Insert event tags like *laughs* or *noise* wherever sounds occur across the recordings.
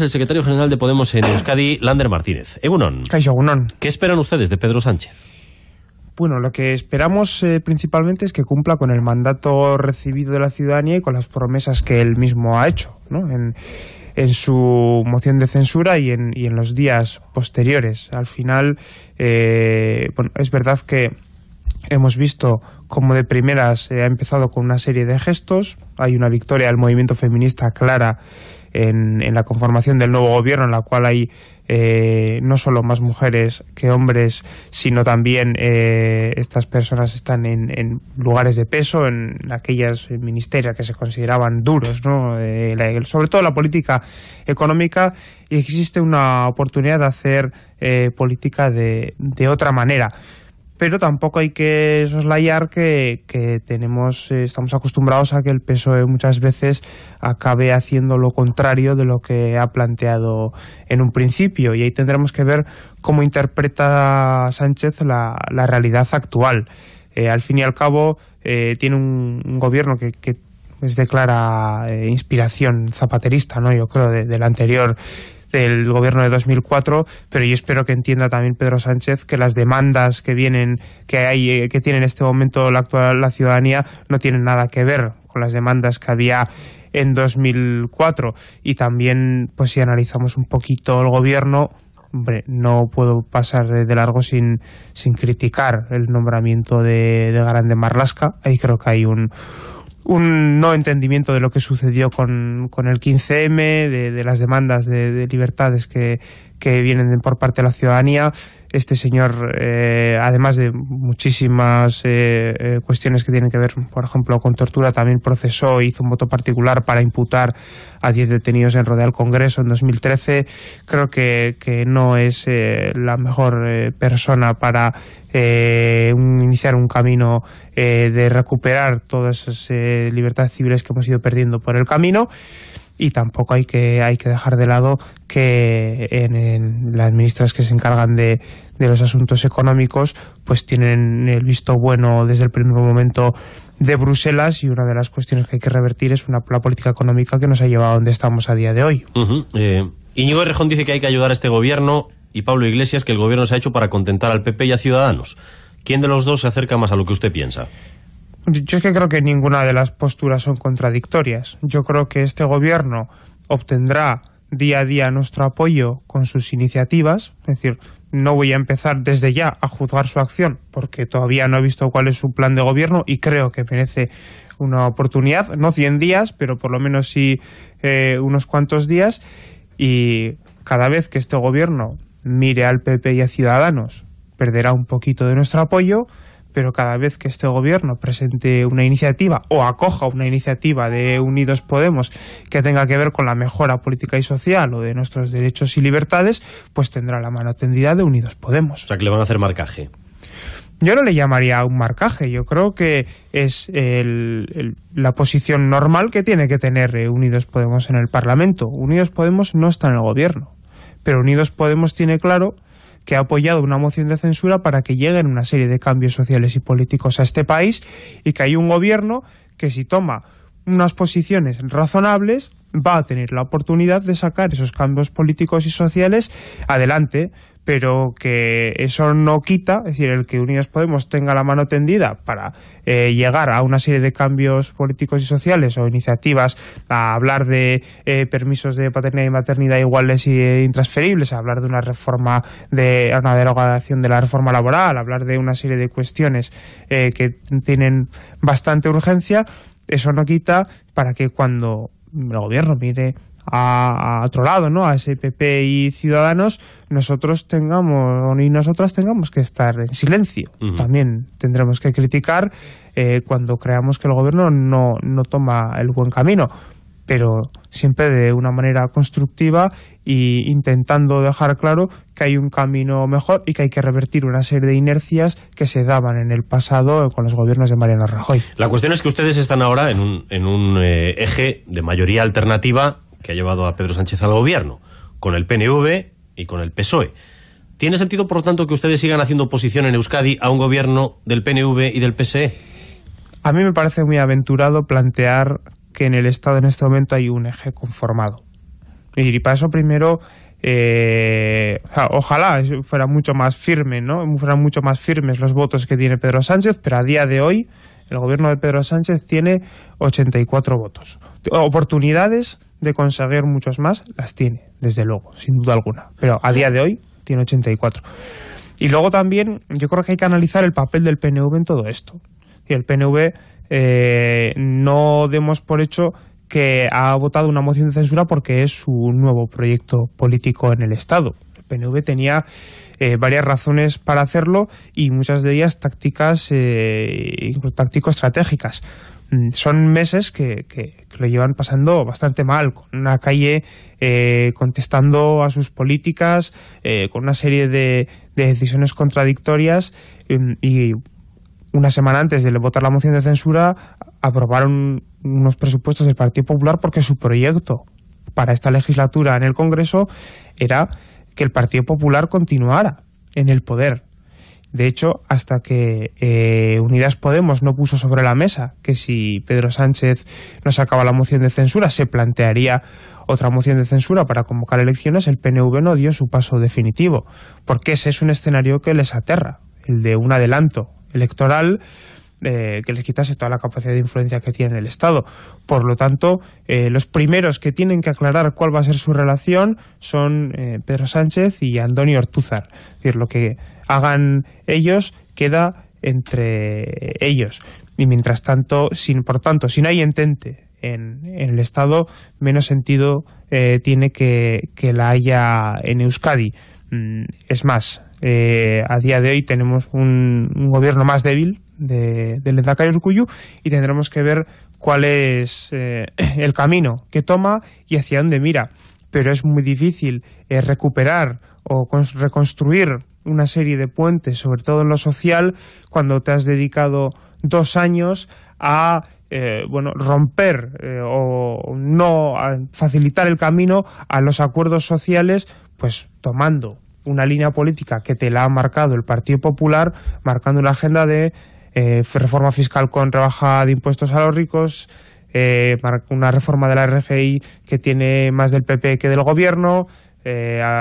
el secretario general de Podemos en Euskadi, Lander Martínez. Egunon. ¿Qué esperan ustedes de Pedro Sánchez? Bueno, lo que esperamos eh, principalmente es que cumpla con el mandato recibido de la ciudadanía y con las promesas que él mismo ha hecho ¿no? en, su moción de censura y en, los días posteriores. Al final, eh, bueno, es verdad que hemos visto cómo de primeras eh, ha empezado con una serie de gestos. Hay una victoria del movimiento feminista clara en, la conformación del nuevo gobierno, en la cual hay eh, no solo más mujeres que hombres, sino también eh, estas personas están en, lugares de peso, en aquellas ministerias que se consideraban duros, ¿no? Eh, sobre todo la política económica, y existe una oportunidad de hacer política de, de otra manera pero tampoco hay que soslayar que, que tenemos, eh, estamos acostumbrados a que el PSOE muchas veces acabe haciendo lo contrario de lo que ha planteado en un principio y ahí tendremos que ver cómo interpreta Sánchez la, la realidad actual. Eh, al fin y al cabo, eh, tiene un, gobierno que, que es de clara eh, inspiración zapaterista, ¿no? Yo creo, del anterior del gobierno de 2004, pero yo espero que entienda también Pedro Sánchez que las demandas que vienen, que hay, eh, que tiene en este momento la actual la ciudadanía no tienen nada que ver con las demandas que había en 2004 y también, pues si analizamos un poquito el gobierno, hombre, no puedo pasar de, largo sin, criticar el nombramiento de, de grande Marlasca. Ahí creo que hay un, un no entendimiento de lo que sucedió con, con el 15M, de, las demandas de, de libertades que, que vienen por parte de la ciudadanía este señor, eh, además de muchísimas eh, eh, cuestiones que tienen que ver, por ejemplo, con tortura, también procesó, hizo un voto particular para imputar a 10 detenidos en Rodea Congreso en 2013. Creo que, no es la mejor persona para iniciar un camino de recuperar todas esas libertades civiles que hemos ido perdiendo por el camino y tampoco hay que, hay que dejar de lado que en, las ministras que se encargan de, los asuntos económicos pues tienen el visto bueno desde el primer momento de Bruselas y una de las cuestiones que hay que revertir es una, la política económica que nos ha llevado a donde estamos a día de hoy. y Iñigo eh, Rejón dice que hay que ayudar a este gobierno y Pablo Iglesias que el gobierno se ha hecho para contentar al PP y a Ciudadanos. ¿Quién de los dos se acerca más a lo que usted piensa? Yo es que creo que ninguna de las posturas son contradictorias. Yo creo que este gobierno obtendrá día a día nuestro apoyo con sus iniciativas, es decir, no voy a empezar desde ya a juzgar su acción porque todavía no he visto cuál es su plan de gobierno y creo que merece una oportunidad, no 100 días, pero por lo menos sí eh, unos cuantos días y cada vez que este gobierno mire al PP y a Ciudadanos perderá un poquito de nuestro apoyo, pero cada vez que este gobierno presente una iniciativa o acoja una iniciativa de Unidos Podemos que tenga que ver con la mejora política y social o de nuestros derechos y libertades, pues tendrá la mano tendida de Unidos Podemos. O sea que le van a hacer marcaje. Yo no le llamaría un marcaje, yo creo que es la posición normal que tiene que tener eh, Unidos Podemos en el Parlamento. Unidos Podemos no está en el gobierno, pero Unidos Podemos tiene claro que ha apoyado una moción de censura para que lleguen una serie de cambios sociales y políticos a este país y que hay un gobierno que si toma unas posiciones razonables va a tener la oportunidad de sacar esos cambios políticos y sociales adelante pero que eso no quita, es decir, el que Unidos Podemos tenga la mano tendida para eh, llegar a una serie de cambios políticos y sociales o iniciativas, a hablar de eh, permisos de paternidad y maternidad iguales e intransferibles, a hablar de una reforma, de una derogación de la reforma laboral, a hablar de una serie de cuestiones eh, que tienen bastante urgencia, eso no quita para que cuando el gobierno mire a, otro lado, ¿no? A SPP y Ciudadanos, nosotros tengamos, y nosotras tengamos que estar en silencio. También tendremos que criticar eh, cuando creamos que el gobierno no, toma el buen camino pero siempre de una manera constructiva e intentando dejar claro que hay un camino mejor y que hay que revertir una serie de inercias que se daban en el pasado con los gobiernos de Mariano Rajoy. La cuestión es que ustedes están ahora en un, en un eh, eje de mayoría alternativa que ha llevado a Pedro Sánchez al gobierno, con el PNV y con el PSOE. ¿Tiene sentido, por lo tanto, que ustedes sigan haciendo oposición en Euskadi a un gobierno del PNV y del PSE? A mí me parece muy aventurado plantear que en el Estado en este momento hay un eje conformado. Y para eso primero eh, ojalá fuera mucho más firme, ¿no? Fueran mucho más firmes los votos que tiene Pedro Sánchez, pero a día de hoy el gobierno de Pedro Sánchez tiene 84 votos. Oportunidades de conseguir muchos más las tiene, desde luego, sin duda alguna. Pero a día de hoy tiene 84. Y luego también yo creo que hay que analizar el papel del PNV en todo esto. Y el PNV eh, no demos por hecho que ha votado una moción de censura porque es su nuevo proyecto político en el Estado. PNV tenía eh, varias razones para hacerlo y muchas de ellas tácticas, eh, táctico-estratégicas. Mm, son meses que, lo llevan pasando bastante mal, con una calle eh, contestando a sus políticas, eh, con una serie de, de decisiones contradictorias em, y una semana antes de votar la moción de censura aprobaron unos presupuestos del Partido Popular porque su proyecto para esta legislatura en el Congreso era que el Partido Popular continuara en el poder. De hecho, hasta que eh, Unidas Podemos no puso sobre la mesa que si Pedro Sánchez no sacaba la moción de censura, se plantearía otra moción de censura para convocar elecciones, el PNV no dio su paso definitivo, porque ese es un escenario que les aterra, el de un adelanto electoral eh, que les quitase toda la capacidad de influencia que tiene el Estado. Por lo tanto, eh, los primeros que tienen que aclarar cuál va a ser su relación son eh, Pedro Sánchez y Antonio Ortúzar. Es decir, lo que hagan ellos queda entre ellos. Y mientras tanto, sin, por tanto, si no hay entente en, el Estado, menos sentido eh, tiene que, la haya en Euskadi. Mm, es más, eh, a día de hoy tenemos un, gobierno más débil de, del y Urcuyu y tendremos que ver cuál es eh, *clears throat* el camino que toma y hacia dónde mira. Pero es muy difícil recuperar o reconstruir una serie de puentes, sobre todo en lo social, cuando te has dedicado dos años a eh, bueno, romper eh, o no facilitar el camino a los acuerdos sociales, pues tomando una línea política que te la ha marcado el Partido Popular, marcando una agenda de eh, reforma fiscal con rebaja de impuestos a los ricos, una reforma de la RFI que tiene más del PP que del gobierno,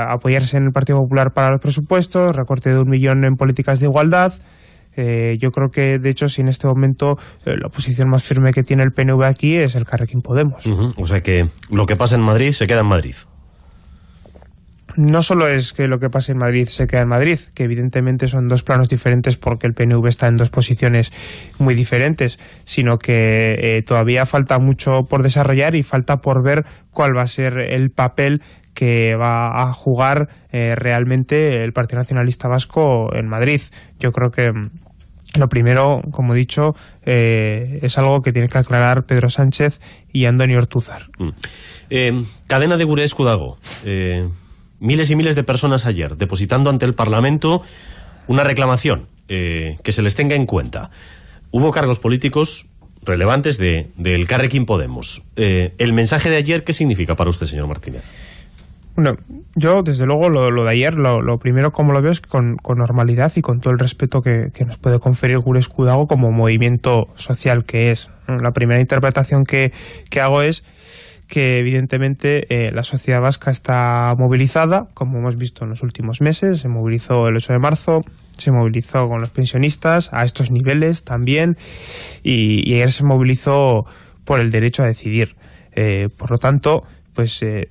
apoyarse en el Partido Popular para los presupuestos, recorte de un millón en políticas de igualdad. Eh, yo creo que, de hecho, si en este momento eh, la posición más firme que tiene el PNV aquí es el Carrequín Podemos. O sea que lo que pasa en Madrid se queda en Madrid no solo es que lo que pasa en Madrid se queda en Madrid, que evidentemente son dos planos diferentes porque el PNV está en dos posiciones muy diferentes, sino que eh, todavía falta mucho por desarrollar y falta por ver cuál va a ser el papel que va a jugar eh, realmente el Partido Nacionalista Vasco en Madrid. Yo creo que mm, lo primero, como he dicho, eh, es algo que tiene que aclarar Pedro Sánchez y Antonio Ortuzar. Mm. Eh, cadena de Gure Escudago. miles y miles de personas ayer depositando ante el Parlamento una reclamación que se les tenga en cuenta. Hubo cargos políticos relevantes del de, Carrequín Podemos. ¿El mensaje de ayer qué significa para usted, señor Martínez? yo desde luego lo, de ayer, lo, primero como lo veo es con, con normalidad y con todo el respeto que, nos puede conferir Gules Cudago como movimiento social que es. La primera interpretación que, hago es que evidentemente eh, la sociedad vasca está movilizada, como hemos visto en los últimos meses, se movilizó el 8 de marzo, se movilizó con los pensionistas a estos niveles también, y, ayer se movilizó por el derecho a decidir. Eh, por lo tanto, pues eh,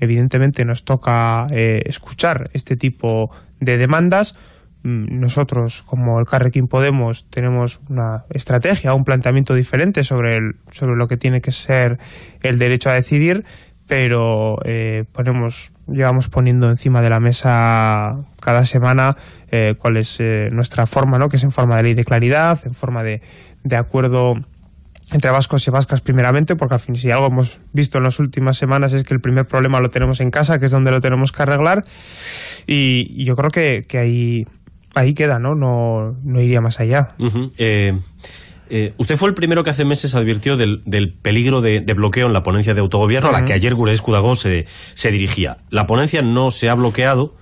Evidentemente nos toca eh, escuchar este tipo de demandas. Mm, nosotros, como el Carrequín Podemos, tenemos una estrategia, un planteamiento diferente sobre, sobre lo que tiene que ser el derecho a decidir, pero eh, ponemos, llevamos poniendo encima de la mesa cada semana eh, cuál es nuestra forma, ¿no? que es en forma de ley de claridad, en forma de, de acuerdo entre vascos y vascas primeramente, porque al fin si algo hemos visto en las últimas semanas es que el primer problema lo tenemos en casa, que es donde lo tenemos que arreglar, y, yo creo que, ahí, ahí queda, ¿no? No, no iría más allá. Eh, eh, usted fue el primero que hace meses advirtió del, peligro de, bloqueo en la ponencia de autogobierno a la que ayer Gurés Cudagón se, se dirigía. La ponencia no se ha bloqueado,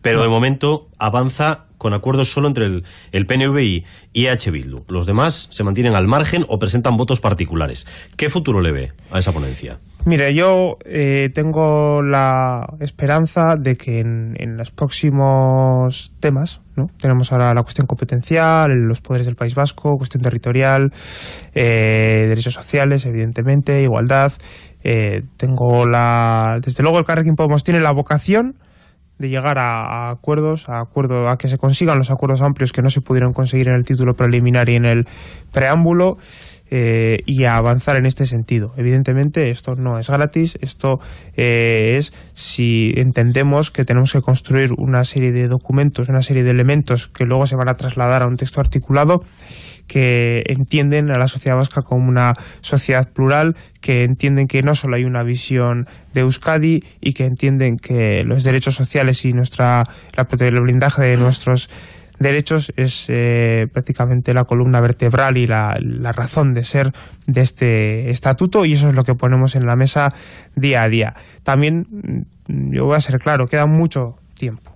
pero de momento avanza con acuerdos solo entre el, el PNV y, y Bildu. Los demás se mantienen al margen o presentan votos particulares. ¿Qué futuro le ve a esa ponencia? Mire, yo eh, tengo la esperanza de que en, los próximos temas, ¿no? tenemos ahora la cuestión competencial, los poderes del País Vasco, cuestión territorial, eh, derechos sociales, evidentemente, igualdad. Eh, tengo la. Desde luego, el Carrequín Podemos tiene la vocación de llegar a, acuerdos, a acuerdo, a que se consigan los acuerdos amplios que no se pudieron conseguir en el título preliminar y en el preámbulo. Eh, y a avanzar en este sentido. Evidentemente esto no es gratis, esto eh, es si entendemos que tenemos que construir una serie de documentos, una serie de elementos que luego se van a trasladar a un texto articulado que entienden a la sociedad vasca como una sociedad plural, que entienden que no solo hay una visión de Euskadi y que entienden que los derechos sociales y nuestra la, el blindaje de nuestros derechos es eh, prácticamente la columna vertebral y la, razón de ser de este estatuto y eso es lo que ponemos en la mesa día a día. También, mm, yo voy a ser claro, queda mucho tiempo.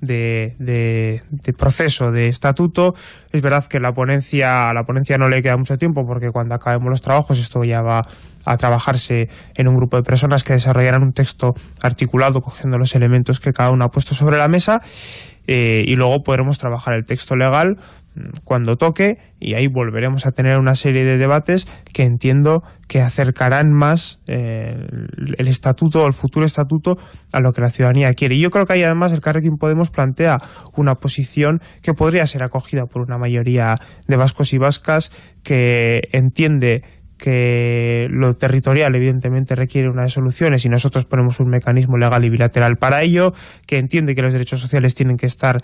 De, proceso de estatuto es verdad que la ponencia a la ponencia no le queda mucho tiempo porque cuando acabemos los trabajos esto ya va a trabajarse en un grupo de personas que desarrollarán un texto articulado cogiendo los elementos que cada uno ha puesto sobre la mesa eh, y luego podremos trabajar el texto legal mm, cuando toque y ahí volveremos a tener una serie de debates que entiendo que acercarán más eh, el estatuto, el futuro estatuto, a lo que la ciudadanía quiere. Y yo creo que ahí además el Carrequín Podemos plantea una posición que podría ser acogida por una mayoría de vascos y vascas que entiende que lo territorial evidentemente requiere unas soluciones y nosotros ponemos un mecanismo legal y bilateral para ello, que entiende que los derechos sociales tienen que estar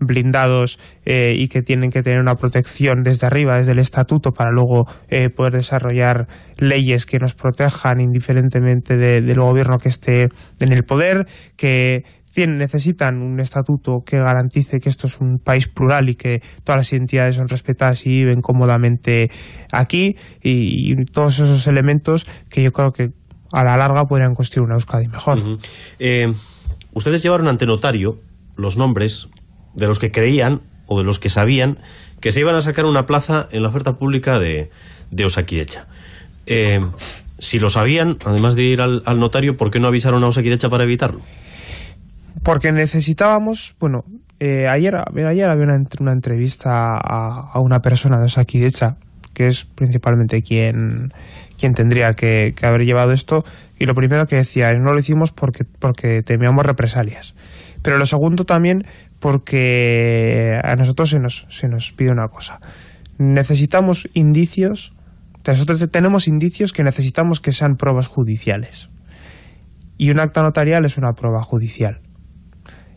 blindados eh, y que tienen que tener una protección desde arriba, desde el estatuto, para luego eh, poder desarrollar leyes que nos protejan indiferentemente del gobierno que esté en el poder, que necesitan un estatuto que garantice que esto es un país plural y que todas las identidades son respetadas y viven cómodamente aquí y, todos esos elementos que yo creo que a la larga podrían construir una Euskadi mejor. Eh, ustedes llevaron ante notario los nombres de los que creían o de los que sabían que se iban a sacar una plaza en la oferta pública de, de eh, si lo sabían, además de ir al, notario, ¿por qué no avisaron a Osakidecha para evitarlo? porque necesitábamos, bueno, eh, ayer, ayer había una, entrevista a, una persona de aquí que es principalmente quien, tendría que, haber llevado esto, y lo primero que decía no lo hicimos porque, porque temíamos represalias. Pero lo segundo también porque a nosotros se nos, se nos pide una cosa. Necesitamos indicios, nosotros tenemos indicios que necesitamos que sean pruebas judiciales. Y un acta notarial es una prueba judicial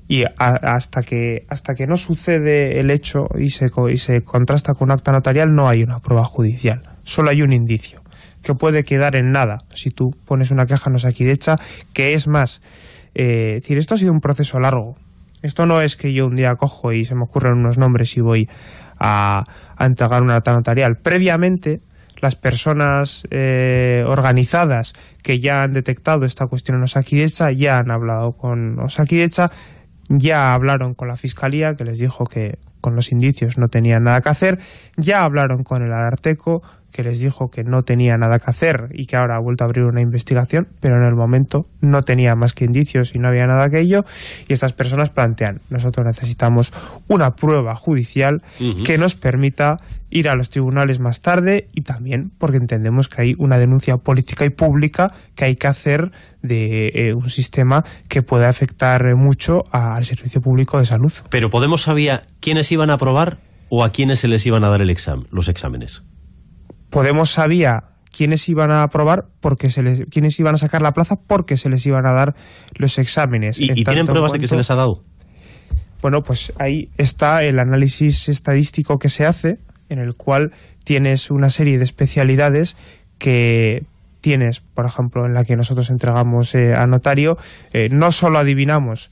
y hasta que hasta que no sucede el hecho y se, y se contrasta con un acta notarial no hay una prueba judicial, solo hay un indicio que puede quedar en nada si tú pones una caja en sé que es más, eh, decir, esto ha sido un proceso largo. Esto no es que yo un día cojo y se me ocurren unos nombres y voy a, entregar una acta notarial. Previamente, las personas eh, organizadas que ya han detectado esta cuestión en Osakidecha ya han hablado con Osakidecha, ya hablaron con la Fiscalía, que les dijo que con los indicios no tenían nada que hacer, ya hablaron con el Ararteco, que les dijo que no tenía nada que hacer y que ahora ha vuelto a abrir una investigación, pero en el momento no tenía más que indicios y no había nada que ello. Y estas personas plantean, nosotros necesitamos una prueba judicial que nos permita ir a los tribunales más tarde y también porque entendemos que hay una denuncia política y pública que hay que hacer de eh, un sistema que puede afectar mucho al servicio público de salud. Pero Podemos sabía quiénes iban a aprobar o a quiénes se les iban a dar el examen, los exámenes. Podemos sabía quiénes iban a aprobar porque se les, quiénes iban a sacar la plaza porque se les iban a dar los exámenes. ¿Y, tienen pruebas de que se les ha dado? Bueno, pues ahí está el análisis estadístico que se hace, en el cual tienes una serie de especialidades que tienes, por ejemplo, en la que nosotros entregamos eh, a notario, eh, no solo adivinamos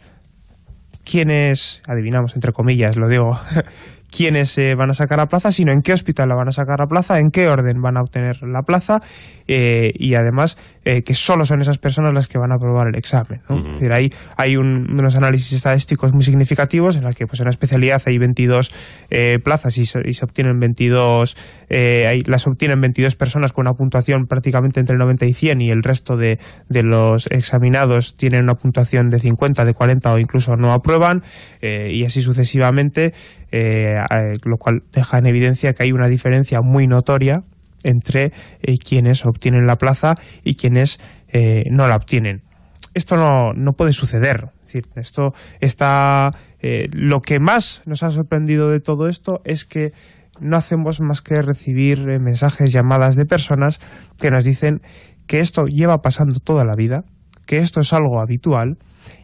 quiénes, adivinamos entre comillas, lo digo, *laughs* quiénes eh, van a sacar a plaza, sino en qué hospital la van a sacar a plaza, en qué orden van a obtener la plaza eh, y además eh, que solo son esas personas las que van a aprobar el examen. decir, ahí hay unos análisis estadísticos muy significativos en los que pues, en la especialidad hay 22 plazas y se, obtienen 22, las obtienen 22 personas con una puntuación prácticamente entre 90 y 100 y el resto de, los examinados tienen una puntuación de 50, de 40 o incluso no aprueban y así sucesivamente. Eh, eh, lo cual deja en evidencia que hay una diferencia muy notoria entre eh, quienes obtienen la plaza y quienes eh, no la obtienen. Esto no, puede suceder. esto está. lo que más nos ha sorprendido de todo esto es que no hacemos más que recibir mensajes, llamadas de personas que nos dicen que esto lleva pasando toda la vida, que esto es algo habitual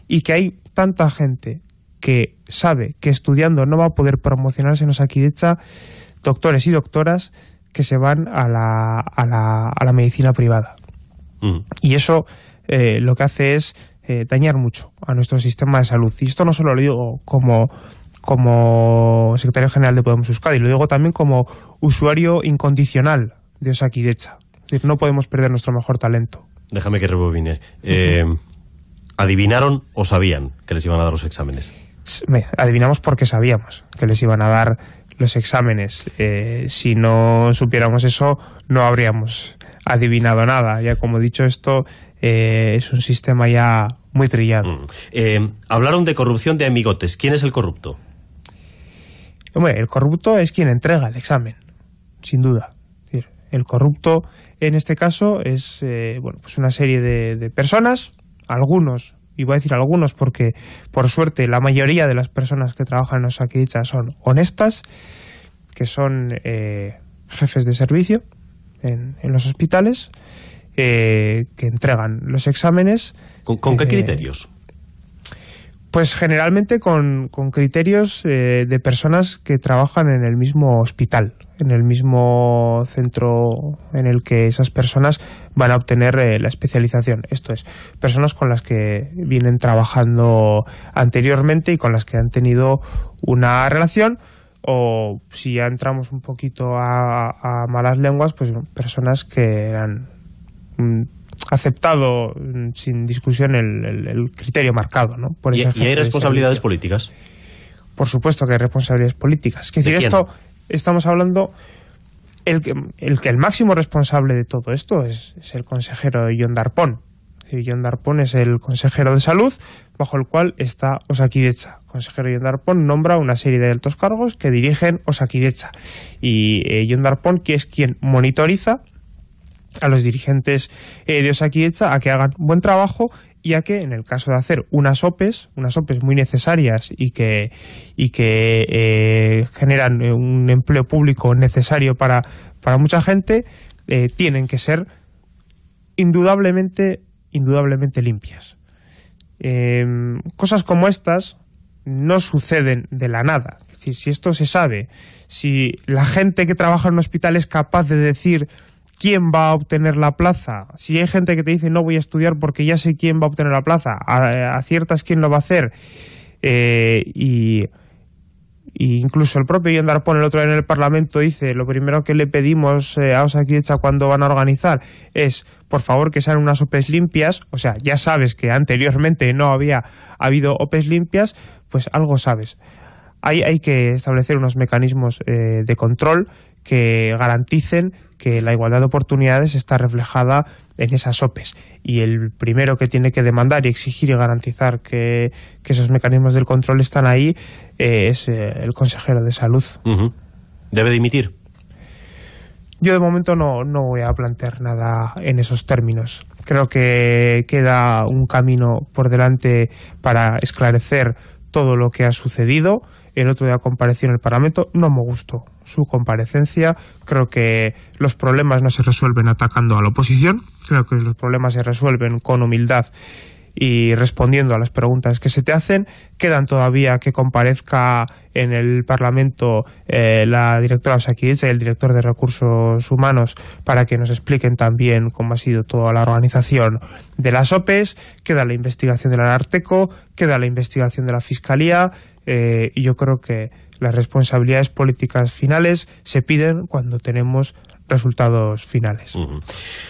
y que hay tanta gente que sabe que estudiando no va a poder promocionarse, en Osakidecha doctores y doctoras que se van a la, a la, a la medicina privada. Mm. Y eso eh, lo que hace es eh, dañar mucho a nuestro sistema de salud. Y esto no solo lo digo como, como secretario general de Podemos Euskadi, lo digo también como usuario incondicional de Osakidecha. Es no podemos perder nuestro mejor talento. Déjame que rebobine. Eh, ¿Adivinaron o sabían que les iban a dar los exámenes? adivinamos porque sabíamos que les iban a dar los exámenes. Eh, si no supiéramos eso, no habríamos adivinado nada. Ya como he dicho, esto eh, es un sistema ya muy trillado. Mm. Eh, hablaron de corrupción de amigotes. ¿Quién es el corrupto? Hombre, el corrupto es quien entrega el examen, sin duda. El corrupto en este caso es bueno, pues una serie de personas, algunos y voy a decir algunos porque, por suerte, la mayoría de las personas que trabajan en Osakidecha son honestas, que son eh, jefes de servicio en, los hospitales, eh, que entregan los exámenes. con qué eh, criterios? Pues generalmente con, con criterios eh, de personas que trabajan en el mismo hospital, en el mismo centro en el que esas personas van a obtener eh, la especialización. Esto es, personas con las que vienen trabajando anteriormente y con las que han tenido una relación o si ya entramos un poquito a, a malas lenguas, pues personas que eran mm, aceptado mm, sin discusión el, criterio marcado. ¿no? Por ¿Y, hay responsabilidades políticas? Por supuesto que hay responsabilidades políticas. Que decir, esto estamos hablando... El que, el máximo responsable de todo esto es, el consejero John Darpón, John Darpon es el consejero de salud, bajo el cual está Osakidecha. Consejero John Darpón nombra una serie de altos cargos que dirigen Osakidecha. Y eh, John Darpón, que es quien monitoriza a los dirigentes eh, de Osakidecha a que hagan buen trabajo y a que en el caso de hacer unas OPEs, unas OPEs muy necesarias y que, y que eh, generan eh, un empleo público necesario para, mucha gente, eh, tienen que ser indudablemente, indudablemente limpias. Em, cosas como estas no suceden de la nada. Es decir, si esto se sabe, si la gente que trabaja en un hospital es capaz de decir quién va a obtener la plaza. Si hay gente que te dice no voy a estudiar porque ya sé quién va a obtener la plaza, eh, aciertas quién lo va a hacer. Eh, y, incluso el propio Yandar Pon el otro en el Parlamento dice lo primero que le pedimos eh, a Osa cuando van a organizar es por favor que sean unas OPEs limpias. O sea, ya sabes que anteriormente no había habido OPEs limpias, pues algo sabes hay, que establecer unos mecanismos eh, de control que garanticen que la igualdad de oportunidades está reflejada en esas OPEs. Y el primero que tiene que demandar y exigir y garantizar que, esos mecanismos del control están ahí eh, es eh, el consejero de salud. ¿Debe dimitir? Yo de momento no, no voy a plantear nada en esos términos. Creo que queda un camino por delante para esclarecer todo lo que ha sucedido el otro día compareció en el Parlamento, no me gustó su comparecencia. Creo que los problemas no se resuelven atacando a la oposición, creo que los problemas se resuelven con humildad y respondiendo a las preguntas que se te hacen. Quedan todavía que comparezca en el Parlamento eh, la directora Osakidecha y el director de Recursos Humanos para que nos expliquen también cómo ha sido toda la organización de las OPEs. Queda la investigación del Arteco... queda la investigación de la Fiscalía, eh, yo creo que las responsabilidades políticas finales se piden cuando tenemos resultados finales.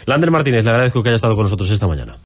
Lander Martínez, le agradezco que haya estado con nosotros esta mañana.